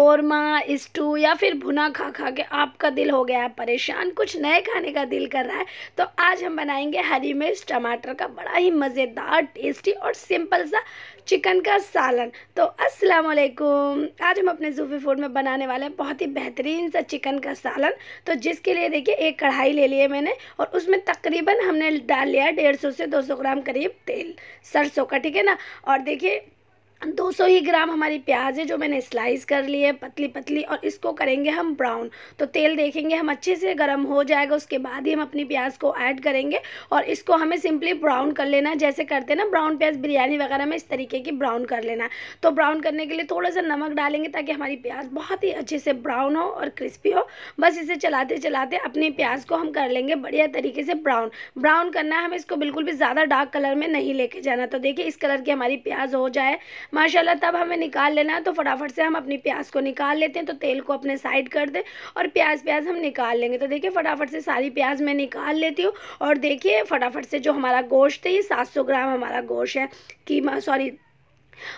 korma stew या फिर भुना खा खा के आपका दिल हो गया है परेशान कुछ नए खाने का दिल कर रहा है तो आज हम बनाएंगे हरी मिर्च टमाटर का बड़ा ही मज़ेदार टेस्टी और सिंपल सा चिकन का सालन तो अस्सलाम वालेकुम आज हम अपने जूफी फूड में बनाने वाले हैं बहुत ही बेहतरीन सा चिकन का सालन तो जिसके लिए देखिए एक कढ़ाई ले लिए मैंने और उसमें तकरीबन हमने डाल लिया डेढ़ सौ से दो सौ ग्राम करीब तेल सरसों का ठीक है ना और देखिए 200 ही ग्राम हमारी प्याज है जो मैंने स्लाइस कर ली है पतली पतली और इसको करेंगे हम ब्राउन तो तेल देखेंगे हम अच्छे से गर्म हो जाएगा उसके बाद ही हम अपनी प्याज को ऐड करेंगे और इसको हमें सिंपली ब्राउन कर लेना है जैसे करते हैं ना ब्राउन प्याज बिरयानी वगैरह में इस तरीके की ब्राउन कर लेना है तो ब्राउन करने के लिए थोड़ा सा नमक डालेंगे ताकि हमारी प्याज बहुत ही अच्छे से ब्राउन हो और क्रिस्पी हो बस इसे चलाते चलाते अपनी प्याज को हम कर लेंगे बढ़िया तरीके से ब्राउन ब्राउन करना है हमें इसको बिल्कुल भी ज़्यादा डार्क कलर में नहीं लेके जाना तो देखिए इस कलर की हमारी प्याज हो जाए माशाल्लाह तब हमें निकाल लेना है तो फटाफट से हम अपनी प्याज को निकाल लेते हैं तो तेल को अपने साइड कर दें और प्याज प्याज हम निकाल लेंगे तो देखिए फटाफट से सारी प्याज मैं निकाल लेती हूँ और देखिए फटाफट से जो हमारा गोश्त है ये सात ग्राम हमारा गोश्त है कीमा सॉरी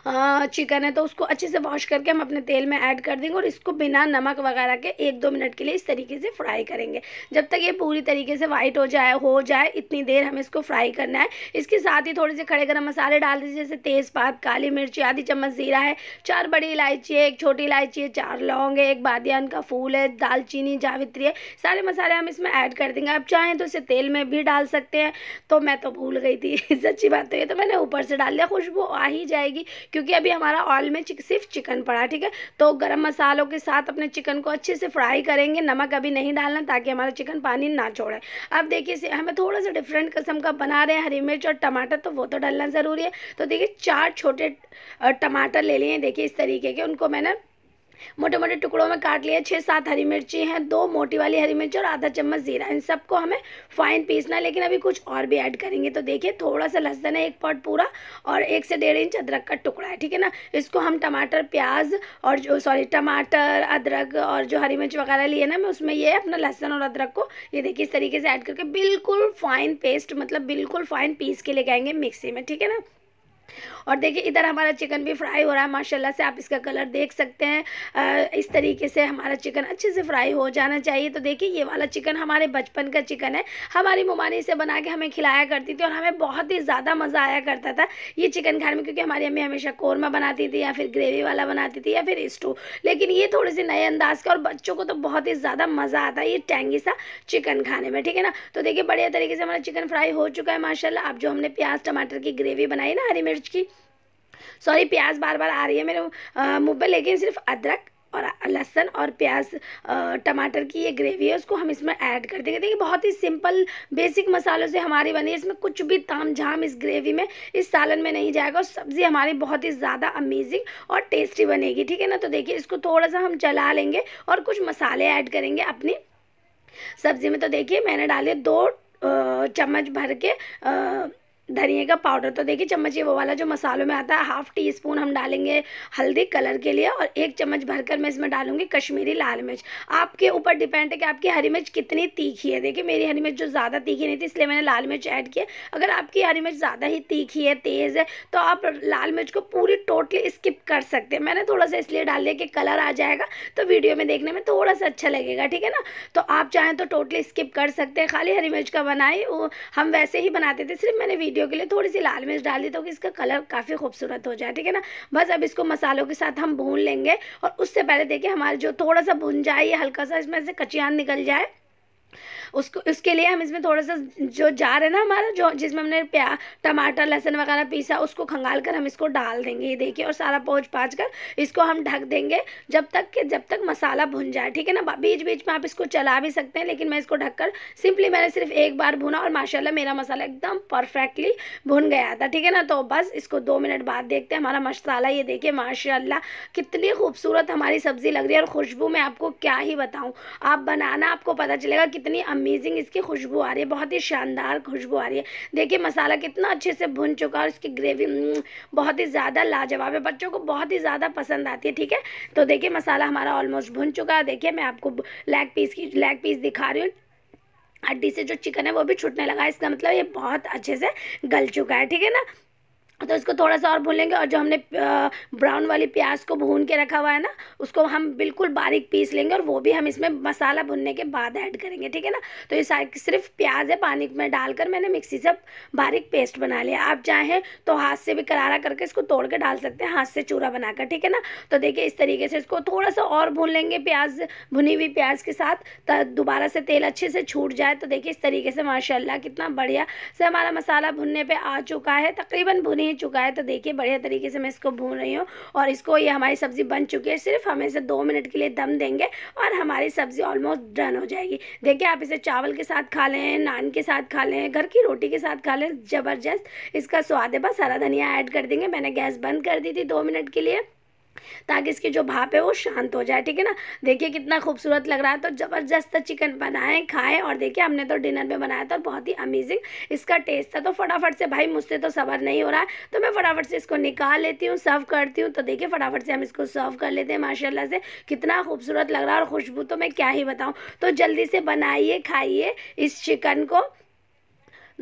चिकन हाँ, है तो उसको अच्छे से वॉश करके हम अपने तेल में ऐड कर देंगे और इसको बिना नमक वगैरह के एक दो मिनट के लिए इस तरीके से फ्राई करेंगे जब तक ये पूरी तरीके से वाइट हो जाए हो जाए इतनी देर हमें इसको फ्राई करना है इसके साथ ही थोड़े से खड़े गर्म मसाले डाल दीजिए जैसे तेज़पात काली मिर्ची आधी चम्मच ज़ीरा है चार बड़ी इलायची है एक छोटी इलायची है चार लौंग है एक बादियान का फूल है दालचीनी जावित्री है सारे मसाले हम इसमें ऐड कर देंगे आप चाहें तो इसे तेल में भी डाल सकते हैं तो मैं तो भूल गई थी सच्ची बात तो ये तो मैंने ऊपर से डाल दिया खुशबू आ ही जाएगी क्योंकि अभी हमारा ऑयल में चिक, सिर्फ चिकन पड़ा ठीक है तो गर्म मसालों के साथ अपने चिकन को अच्छे से फ्राई करेंगे नमक अभी नहीं डालना ताकि हमारा चिकन पानी ना छोड़े अब देखिए हमें थोड़ा सा डिफरेंट किस्म का बना रहे हैं हरी मिर्च और टमाटर तो वो तो डालना ज़रूरी है तो देखिए चार छोटे टमाटर ले लिए देखिए इस तरीके के उनको मैंने मोटे मोटे टुकड़ों में काट लिए छः सात हरी मिर्ची हैं दो मोटी वाली हरी मिर्ची और आधा चम्मच ज़ीरा इन सबको हमें फाइन पीसना है लेकिन अभी कुछ और भी ऐड करेंगे तो देखिए थोड़ा सा लहसन है एक पॉट पूरा और एक से डेढ़ इंच अदरक का टुकड़ा है ठीक है ना इसको हम टमाटर प्याज और जो सॉरी टमाटर अदरक और जो हरी मिर्च वगैरह लिए ना मैं उसमें ये अपना लहसन और अदरक को ये देखिए इस तरीके से ऐड करके बिल्कुल फाइन पेस्ट मतलब बिल्कुल फाइन पीस के ले जाएंगे मिक्सी में ठीक है ना और देखिए इधर हमारा चिकन भी फ्राई हो रहा है माशाल्लाह से आप इसका कलर देख सकते हैं इस तरीके से हमारा चिकन अच्छे से फ्राई हो जाना चाहिए तो देखिए ये वाला चिकन हमारे बचपन का चिकन है हमारी ममानी इसे बना के हमें खिलाया करती थी और हमें बहुत ही ज़्यादा मज़ा आया करता था ये चिकन खाने में क्योंकि हमारी अम्मी हमेशा कौरमा बनाती थी या फिर ग्रेवी वाला बनाती थी या फिर स्टू लेकिन ये थोड़े से नए अंदाज का और बच्चों को तो बहुत ही ज़्यादा मज़ा आता है ये टैंगी सा चिकन खाने में ठीक है ना तो देखिए बढ़िया तरीके से हमारा चिकन फ्राई हो चुका है माशाल्लाह अब जो हमने प्याज टमाटर की ग्रेवी बनाई ना हरी मिर्च की सॉरी प्याज बार बार आ रही है मेरे मुँह पर लेकिन सिर्फ अदरक और लहसन और प्याज टमाटर की ये ग्रेवी है उसको हम इसमें ऐड कर देंगे देखिए बहुत ही सिंपल बेसिक मसालों से हमारी बनी है इसमें कुछ भी ताम झाम इस ग्रेवी में इस सालन में नहीं जाएगा और सब्ज़ी हमारी बहुत ही ज़्यादा अमेजिंग और टेस्टी बनेगी ठीक है ना तो देखिए इसको थोड़ा सा हम चला लेंगे और कुछ मसाले ऐड करेंगे अपनी सब्ज़ी में तो देखिए मैंने डाले दो चम्मच भर के आ, धनिया का पाउडर तो देखिए चम्मच ये वो वाला जो मसालों में आता है हाफ टी स्पून हम डालेंगे हल्दी कलर के लिए और एक चम्मच भरकर मैं इसमें डालूंगी कश्मीरी लाल मिर्च आपके ऊपर डिपेंड है कि आपकी हरी मिर्च कितनी तीखी है देखिए मेरी हरी मिर्च जो ज़्यादा तीखी नहीं थी इसलिए मैंने लाल मिर्च ऐड किया अगर आपकी हरी मिर्च ज़्यादा ही तीखी है तेज़ है तो आप लाल मिर्च को पूरी टोटली स्किप कर सकते हैं मैंने थोड़ा सा इसलिए डाल दिया कि कलर आ जाएगा तो वीडियो में देखने में थोड़ा सा अच्छा लगेगा ठीक है ना तो आप चाहें तो टोटली स्किप कर सकते हैं खाली हरी मिर्च का बनाए हम वैसे ही बनाते थे सिर्फ मैंने वीडियो सब्जियों के लिए थोड़ी सी लाल मिर्च डाल दी तो कि इसका कलर काफ़ी खूबसूरत हो जाए ठीक है ना बस अब इसको मसालों के साथ हम भून लेंगे और उससे पहले देखिए हमारे जो थोड़ा सा भुन जाए हल्का सा इसमें से कचियान निकल जाए उसको उसके लिए हम इसमें थोड़ा सा जो जार है ना हमारा जो जिसमें हमने प्या टमाटर लहसन वगैरह पीसा उसको खंगाल कर हम इसको डाल देंगे ये देखिए और सारा पोच पाच कर इसको हम ढक देंगे जब तक कि जब तक मसाला भुन जाए ठीक है ना बीच बीच में आप इसको चला भी सकते हैं लेकिन मैं इसको ढककर सिंपली मैंने सिर्फ एक बार भुना और माशाला मेरा मसाला एकदम परफेक्टली भुन गया था ठीक है ना तो बस इसको दो मिनट बाद देखते हैं हमारा मसाला ये देखिए माशा कितनी खूबसूरत हमारी सब्ज़ी लग रही है और खुशबू मैं आपको क्या ही बताऊँ आप बनाना आपको पता चलेगा कितनी अमेजिंग इसकी खुशबू आ रही है बहुत ही शानदार खुशबू आ रही है देखिए मसाला कितना अच्छे से भुन चुका है और इसकी ग्रेवी हम्म, बहुत ही ज़्यादा लाजवाब है बच्चों को बहुत ही ज़्यादा पसंद आती है ठीक है तो देखिए मसाला हमारा ऑलमोस्ट भुन चुका है देखिए मैं आपको लेग पीस की लेग पीस दिखा रही हूँ हड्डी से जो चिकन है वो भी छूटने लगा है इसका मतलब ये बहुत अच्छे से गल चुका है ठीक है ना तो इसको थोड़ा सा और भूलेंगे और जो हमने ब्राउन वाली प्याज को भून के रखा हुआ है ना उसको हम बिल्कुल बारीक पीस लेंगे और वो भी हम इसमें मसाला भुनने के बाद ऐड करेंगे ठीक है ना तो ये सारी सिर्फ प्याज है पानी में डालकर मैंने मिक्सी से बारीक पेस्ट बना लिया आप चाहें तो हाथ से भी करारा करके इसको तोड़ के डाल सकते हैं हाथ से चूरा बनाकर ठीक है ना तो देखिए इस तरीके से इसको थोड़ा सा और भून लेंगे प्याज भुनी हुई प्याज के साथ दोबारा से तेल अच्छे से छूट जाए तो देखिए इस तरीके से माशाला कितना बढ़िया से हमारा मसाला भुनने पर आ चुका है तकरीबन भुनी ही चुका है तो देखिए बढ़िया तरीके से मैं इसको भून रही हूँ और इसको ये हमारी सब्ज़ी बन चुकी है सिर्फ हम इसे दो मिनट के लिए दम देंगे और हमारी सब्ज़ी ऑलमोस्ट डन हो जाएगी देखिए आप इसे चावल के साथ खा लें नान के साथ खा लें घर की रोटी के साथ खा लें ज़बरदस्त इसका स्वाद है बस हरा धनिया ऐड कर देंगे मैंने गैस बंद कर दी थी दो मिनट के लिए ताकि इसकी जो भाप है वो शांत हो जाए ठीक है ना देखिए कितना खूबसूरत लग रहा है तो ज़बरदस्त चिकन बनाएं खाएं और देखिए हमने तो डिनर में बनाया था और बहुत ही अमेजिंग इसका टेस्ट था तो फटाफट से भाई मुझसे तो सबर नहीं हो रहा है तो मैं फटाफट से इसको निकाल लेती हूँ सर्व करती हूँ तो देखिए फटाफट से हम इसको सर्व कर लेते हैं माशाला से कितना खूबसूरत लग रहा है और खुशबू तो मैं क्या ही बताऊँ तो जल्दी से बनाइए खाइए इस चिकन को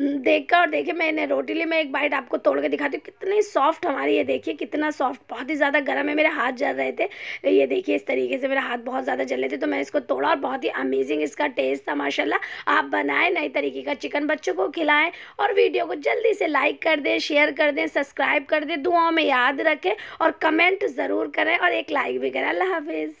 देखा और देखे मैंने रोटी ली मैं एक बाइट आपको तोड़ के दिखाती हूँ कितनी सॉफ्ट हमारी ये देखिए कितना सॉफ्ट बहुत ही ज़्यादा गर्म है मेरे हाथ जल रहे थे ये देखिए इस तरीके से मेरे हाथ बहुत ज़्यादा जल रहे थे तो मैं इसको तोड़ा और बहुत ही अमेजिंग इसका टेस्ट था माशाला आप बनाएं नए तरीके का चिकन बच्चों को खिलाएँ और वीडियो को जल्दी से लाइक कर दें शेयर कर दें सब्सक्राइब कर दें दुआओं में याद रखें और कमेंट ज़रूर करें और एक लाइक भी करें अल्लाह हाफिज़